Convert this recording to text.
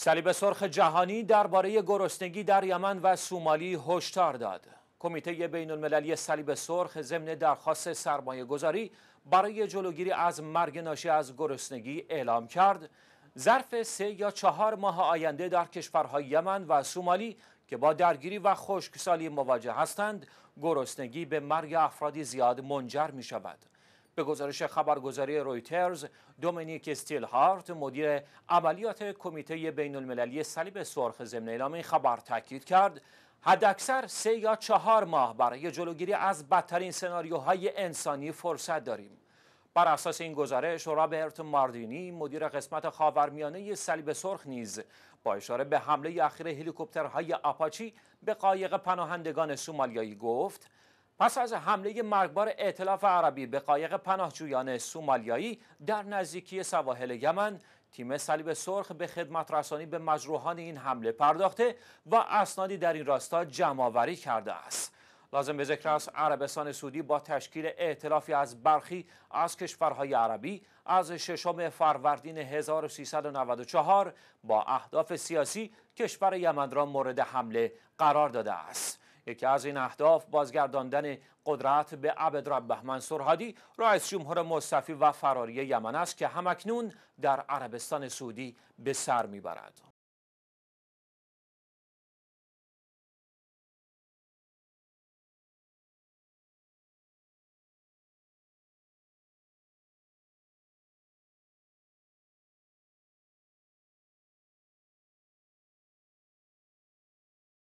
صلیب سرخ جهانی درباره گرسنگی در یمن و سومالی هشدار داد. کمیته بین المللی صلیب سرخ ضمن درخواست سرمایه گذاری برای جلوگیری از مرگ ناشی از گرسنگی اعلام کرد ظرف سه یا چهار ماه آینده در کشورهای یمن و سومالی که با درگیری و خشکسالی مواجه هستند گرسنگی به مرگ افرادی زیاد منجر می شود. به گزارش خبرگزاری رویترز دومینیک استیل هارت مدیر عملیات کمیته بین المللی صلیب سرخ ضمن اعلام این خبر تاکید کرد حداکثر سه یا چهار ماه برای جلوگیری از بدترین سناریوهای انسانی فرصت داریم بر اساس این گزارش رابرت ماردینی مدیر قسمت خاورمیانه صلیب سرخ نیز با اشاره به حمله اخیر هلیکوپترهای آپاچی به قایق پناهندگان سومالیایی گفت پس از حمله مرگبار اعتلاف عربی به قایق پناهجویان سومالیایی در نزدیکی سواحل یمن تیم صلیب سرخ به خدمت رسانی به مجروحان این حمله پرداخته و اسنادی در این راستا جمعآوری کرده است لازم به ذکر است عربستان سعودی با تشکیل ائتلافی از برخی از کشورهای عربی از ششم فروردین 1394 با اهداف سیاسی کشور یمن را مورد حمله قرار داده است یکی از این اهداف بازگرداندن قدرت به عبد ربه منصور هادی رئیس جمهور مصطفی و فراری یمن است که همکنون در عربستان سعودی به سر میبرد